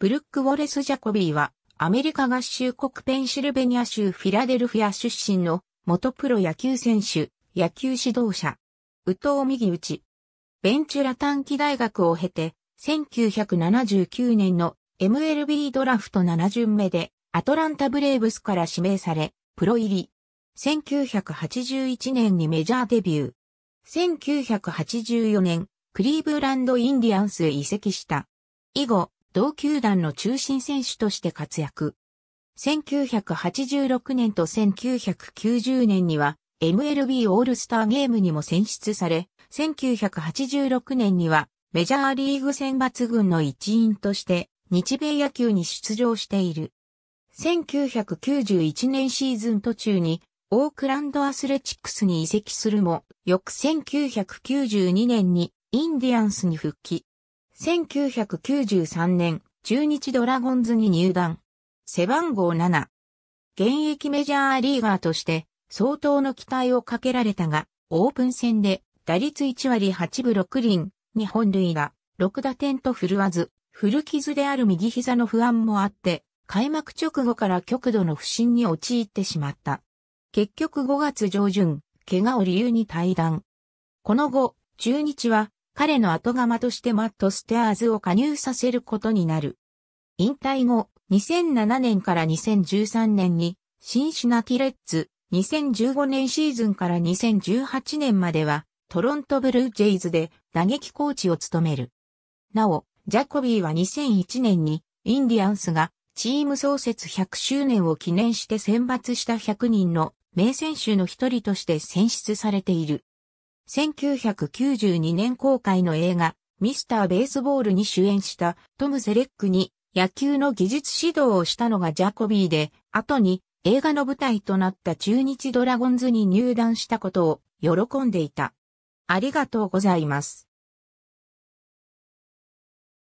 ブルック・ウォレス・ジャコビーは、アメリカ合衆国ペンシルベニア州フィラデルフィア出身の元プロ野球選手、野球指導者、宇藤右内。ベンチュラ短期大学を経て、1979年の MLB ドラフト7巡目でアトランタブレーブスから指名され、プロ入り。1981年にメジャーデビュー。1984年、クリーブランド・インディアンスへ移籍した。以後、同球団の中心選手として活躍。1986年と1990年には MLB オールスターゲームにも選出され、1986年にはメジャーリーグ選抜軍の一員として日米野球に出場している。1991年シーズン途中にオークランドアスレチックスに移籍するも、翌1992年にインディアンスに復帰。1993年、中日ドラゴンズに入団。背番号7。現役メジャーリーガーとして相当の期待をかけられたが、オープン戦で打率1割8分6厘、日本塁打、6打点と振るわず、古傷である右膝の不安もあって、開幕直後から極度の不振に陥ってしまった。結局5月上旬、怪我を理由に退団。この後、中日は彼の後釜としてマット・ステアーズを加入させることになる。引退後、2007年から2013年に、シンシナティレッツ、2015年シーズンから2018年までは、トロントブルージェイズで打撃コーチを務める。なお、ジャコビーは2001年に、インディアンスがチーム創設100周年を記念して選抜した100人の名選手の一人として選出されている。1992年公開の映画、ミスター・ベースボールに主演したトム・セレックに野球の技術指導をしたのがジャコビーで、後に映画の舞台となった中日ドラゴンズに入団したことを喜んでいた。ありがとうございます。